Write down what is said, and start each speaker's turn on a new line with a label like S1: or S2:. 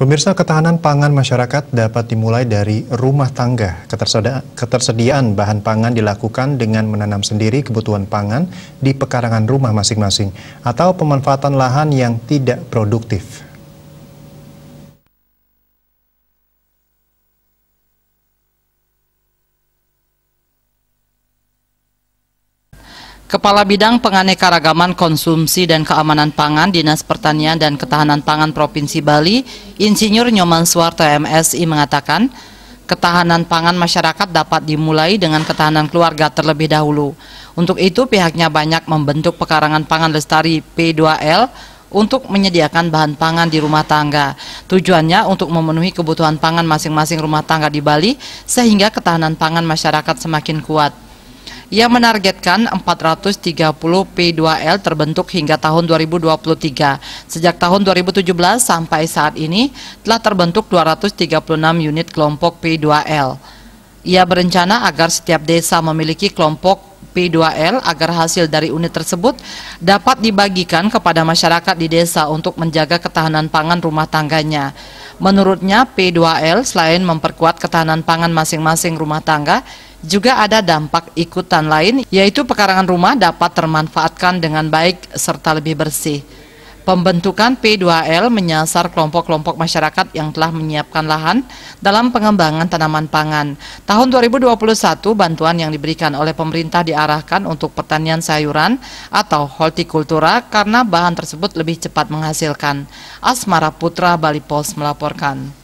S1: Pemirsa ketahanan pangan masyarakat dapat dimulai dari rumah tangga. Ketersediaan bahan pangan dilakukan dengan menanam sendiri kebutuhan pangan di pekarangan rumah masing-masing atau pemanfaatan lahan yang tidak produktif.
S2: Kepala Bidang Penganekaragaman Konsumsi dan Keamanan Pangan Dinas Pertanian dan Ketahanan Pangan Provinsi Bali, Insinyur Nyoman Suwarto MSI mengatakan, ketahanan pangan masyarakat dapat dimulai dengan ketahanan keluarga terlebih dahulu. Untuk itu pihaknya banyak membentuk pekarangan pangan lestari P2L untuk menyediakan bahan pangan di rumah tangga. Tujuannya untuk memenuhi kebutuhan pangan masing-masing rumah tangga di Bali sehingga ketahanan pangan masyarakat semakin kuat. Ia menargetkan 430 P2L terbentuk hingga tahun 2023. Sejak tahun 2017 sampai saat ini telah terbentuk 236 unit kelompok P2L. Ia berencana agar setiap desa memiliki kelompok P2L agar hasil dari unit tersebut dapat dibagikan kepada masyarakat di desa untuk menjaga ketahanan pangan rumah tangganya. Menurutnya, P2L selain memperkuat ketahanan pangan masing-masing rumah tangga, juga ada dampak ikutan lain, yaitu pekarangan rumah dapat termanfaatkan dengan baik serta lebih bersih. Pembentukan P2L menyasar kelompok-kelompok masyarakat yang telah menyiapkan lahan dalam pengembangan tanaman pangan. Tahun 2021, bantuan yang diberikan oleh pemerintah diarahkan untuk pertanian sayuran atau hortikultura karena bahan tersebut lebih cepat menghasilkan. Asmara Putra Bali Pos melaporkan.